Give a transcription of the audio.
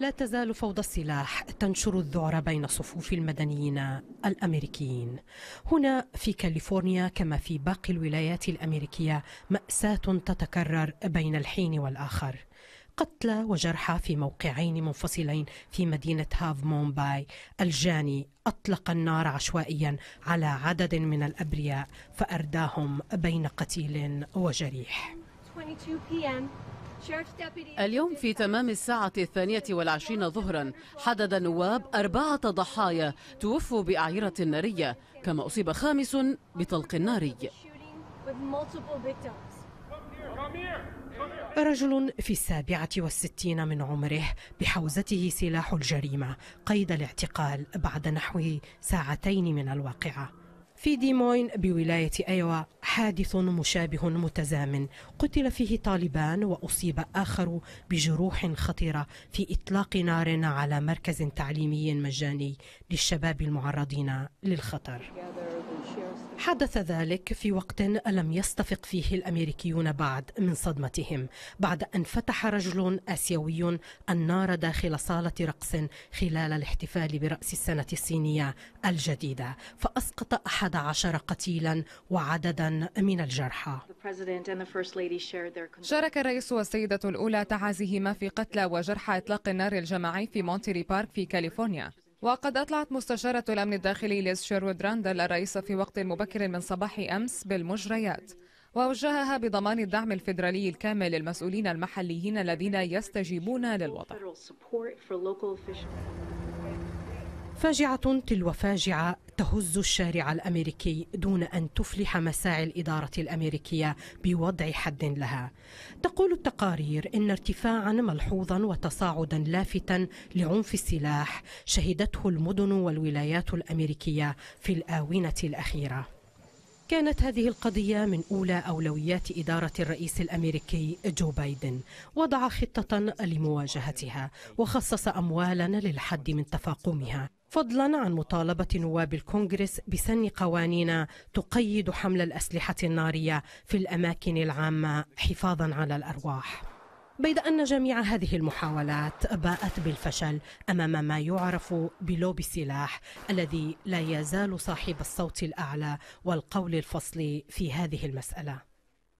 لا تزال فوضى السلاح تنشر الذعر بين صفوف المدنيين الامريكيين. هنا في كاليفورنيا كما في باقي الولايات الامريكيه ماساه تتكرر بين الحين والاخر. قتلى وجرحى في موقعين منفصلين في مدينة هاف مومباي الجاني أطلق النار عشوائيا على عدد من الأبرياء فأرداهم بين قتيل وجريح 22 p.m. اليوم في تمام الساعة الثانية والعشرين ظهرا حدد النواب أربعة ضحايا توفوا بأعيرة نارية كما أصيب خامس بطلق ناري رجل في السابعة والستين من عمره بحوزته سلاح الجريمة قيد الاعتقال بعد نحو ساعتين من الواقعة في ديموين بولاية أيوا حادث مشابه متزامن قتل فيه طالبان وأصيب آخر بجروح خطيرة في إطلاق نار على مركز تعليمي مجاني للشباب المعرضين للخطر حدث ذلك في وقت لم يستفق فيه الامريكيون بعد من صدمتهم بعد ان فتح رجل اسيوي النار داخل صاله رقص خلال الاحتفال براس السنه الصينيه الجديده فاسقط احد عشر قتيلا وعددا من الجرحى شارك الرئيس والسيده الاولى تعازيهما في قتلى وجرحى اطلاق النار الجماعي في مونتري بارك في كاليفورنيا وقد أطلعت مستشارة الأمن الداخلي ليز شيرود راندل الرئيس في وقت مبكر من صباح أمس بالمجريات ووجهها بضمان الدعم الفيدرالي الكامل للمسؤولين المحليين الذين يستجيبون للوضع فاجعة تلو فاجعة تهز الشارع الامريكي دون ان تفلح مساعي الاداره الامريكيه بوضع حد لها. تقول التقارير ان ارتفاعا ملحوظا وتصاعدا لافتا لعنف السلاح شهدته المدن والولايات الامريكيه في الاونه الاخيره. كانت هذه القضية من أولى أولويات إدارة الرئيس الأمريكي جو بايدن وضع خطة لمواجهتها وخصص أموالا للحد من تفاقمها فضلا عن مطالبة نواب الكونغرس بسن قوانين تقيد حمل الأسلحة النارية في الأماكن العامة حفاظا على الأرواح بيد أن جميع هذه المحاولات باءت بالفشل أمام ما يعرف بلوبي السلاح الذي لا يزال صاحب الصوت الأعلى والقول الفصل في هذه المسألة